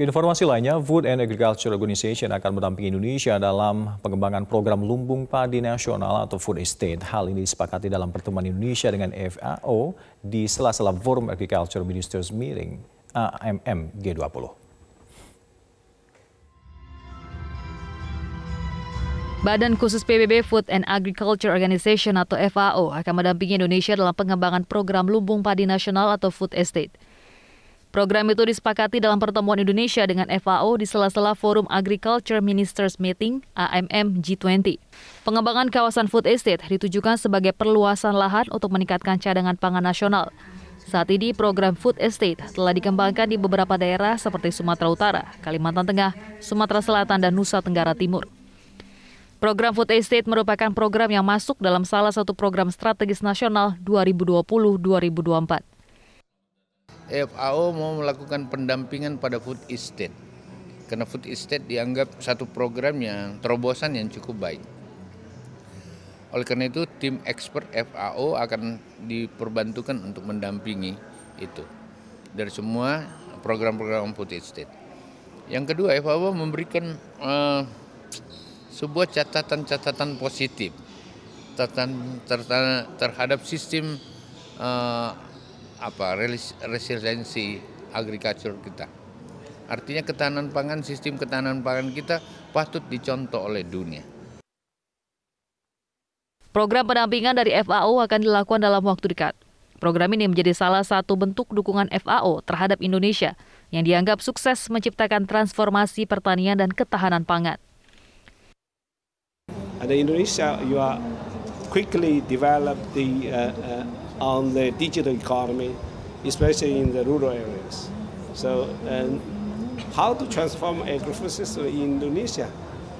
Informasi lainnya, Food and Agriculture Organization akan mendampingi Indonesia dalam pengembangan program lumbung padi nasional atau food estate. Hal ini disepakati dalam pertemuan Indonesia dengan FAO di sela-sela Forum Agriculture Ministers Meeting AMM G20. Badan Khusus PBB Food and Agriculture Organization atau FAO akan mendampingi Indonesia dalam pengembangan program lumbung padi nasional atau food estate. Program itu disepakati dalam pertemuan Indonesia dengan FAO di sela-sela Forum Agriculture Ministers Meeting AMM G20. Pengembangan kawasan food estate ditujukan sebagai perluasan lahan untuk meningkatkan cadangan pangan nasional. Saat ini program food estate telah dikembangkan di beberapa daerah seperti Sumatera Utara, Kalimantan Tengah, Sumatera Selatan, dan Nusa Tenggara Timur. Program Food Estate merupakan program yang masuk dalam salah satu program strategis nasional 2020-2024. FAO mau melakukan pendampingan pada food estate. Karena food estate dianggap satu program yang terobosan yang cukup baik. Oleh karena itu, tim expert FAO akan diperbantukan untuk mendampingi itu dari semua program-program food estate. Yang kedua, FAO memberikan uh, sebuah catatan-catatan positif catatan terhadap sistem eh, apa resiliensi agrikultur kita. Artinya ketahanan pangan, sistem ketahanan pangan kita patut dicontoh oleh dunia. Program pendampingan dari FAO akan dilakukan dalam waktu dekat. Program ini menjadi salah satu bentuk dukungan FAO terhadap Indonesia yang dianggap sukses menciptakan transformasi pertanian dan ketahanan pangan. Ada Indonesia, you are quickly develop the uh, uh, on the digital economy, especially in the rural areas. So and how to transform agricultural system in Indonesia?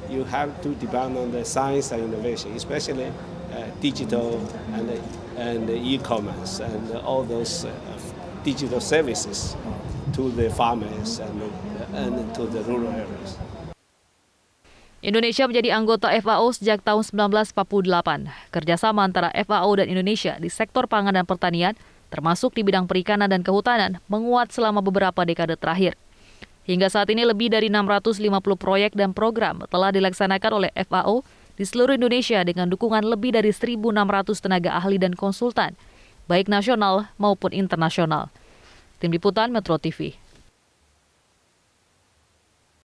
You have to depend on the science and innovation, especially uh, digital and, and e-commerce and all those uh, digital services to the farmers and, and to the rural areas. Indonesia menjadi anggota FAO sejak tahun 1948. Kerjasama antara FAO dan Indonesia di sektor pangan dan pertanian, termasuk di bidang perikanan dan kehutanan, menguat selama beberapa dekade terakhir. Hingga saat ini lebih dari 650 proyek dan program telah dilaksanakan oleh FAO di seluruh Indonesia dengan dukungan lebih dari 1.600 tenaga ahli dan konsultan, baik nasional maupun internasional. Tim Liputan Metro TV.